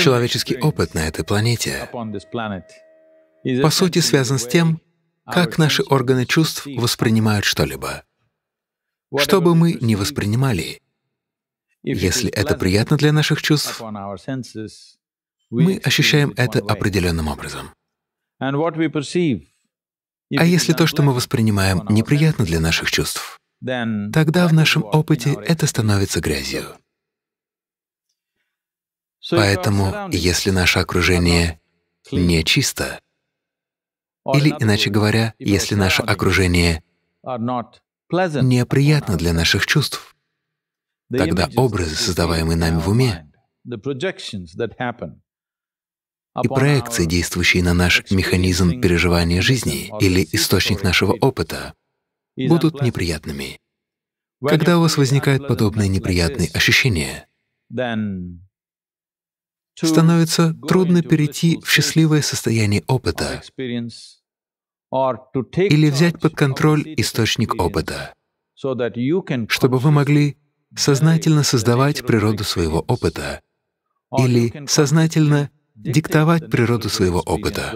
Человеческий опыт на этой планете по сути связан с тем, как наши органы чувств воспринимают что-либо. Что бы мы ни воспринимали, если это приятно для наших чувств, мы ощущаем это определенным образом. А если то, что мы воспринимаем, неприятно для наших чувств, тогда в нашем опыте это становится грязью. Поэтому, если наше окружение не чисто, или, иначе говоря, если наше окружение неприятно для наших чувств, тогда образы, создаваемые нами в уме, и проекции, действующие на наш механизм переживания жизни или источник нашего опыта, будут неприятными. Когда у вас возникают подобные неприятные ощущения, становится трудно перейти в счастливое состояние опыта или взять под контроль источник опыта, чтобы вы могли сознательно создавать природу своего опыта или сознательно диктовать природу своего опыта.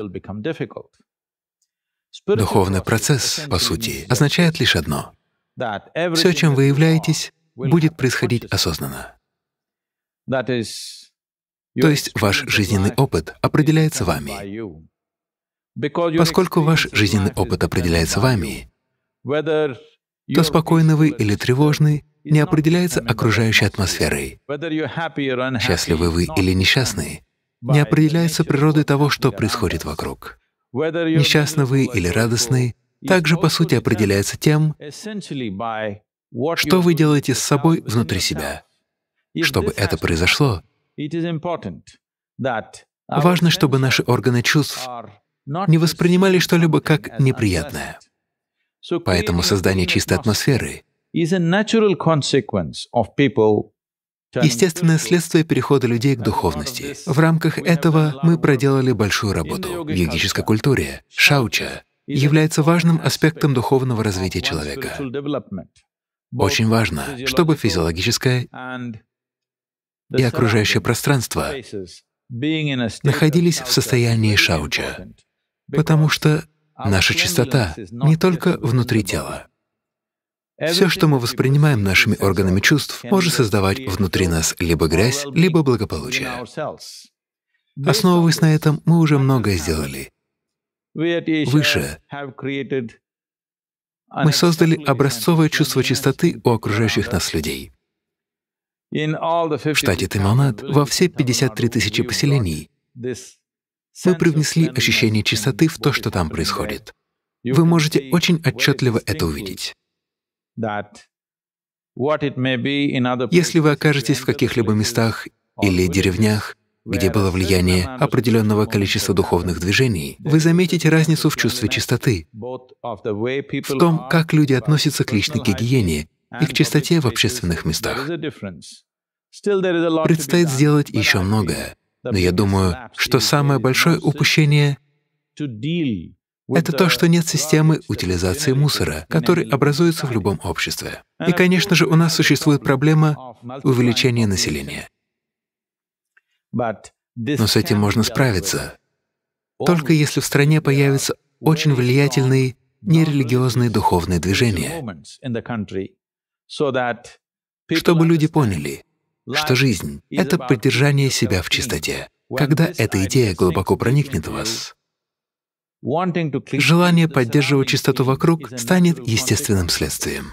Духовный процесс, по сути, означает лишь одно — все, чем вы являетесь, будет происходить осознанно. То есть ваш жизненный опыт определяется вами. Поскольку ваш жизненный опыт определяется вами, то спокойны вы или тревожны, не определяется окружающей атмосферой. Счастливы вы или несчастны, не определяется природой того, что происходит вокруг. Несчастны вы или радостны, также, по сути, определяется тем, что вы делаете с собой внутри себя. Чтобы это произошло, Важно, чтобы наши органы чувств не воспринимали что-либо как неприятное. Поэтому создание чистой атмосферы — естественное следствие перехода людей к духовности. В рамках этого мы проделали большую работу. В йогической культуре шауча является важным аспектом духовного развития человека. Очень важно, чтобы физиологическое и окружающее пространство находились в состоянии шауча, потому что наша чистота не только внутри тела. Все, что мы воспринимаем нашими органами чувств, может создавать внутри нас либо грязь, либо благополучие. Основываясь на этом, мы уже многое сделали. Выше мы создали образцовое чувство чистоты у окружающих нас людей. В штате Тайманат во все 53 тысячи поселений мы привнесли ощущение чистоты в то, что там происходит. Вы можете очень отчетливо это увидеть. Если вы окажетесь в каких-либо местах или деревнях, где было влияние определенного количества духовных движений, вы заметите разницу в чувстве чистоты, в том, как люди относятся к личной гигиене и к чистоте в общественных местах. Предстоит сделать еще многое, но я думаю, что самое большое упущение — это то, что нет системы утилизации мусора, который образуется в любом обществе. И, конечно же, у нас существует проблема увеличения населения. Но с этим можно справиться, только если в стране появится очень влиятельные нерелигиозные духовные движения чтобы люди поняли, что жизнь — это поддержание себя в чистоте. Когда эта идея глубоко проникнет в вас, желание поддерживать чистоту вокруг станет естественным следствием.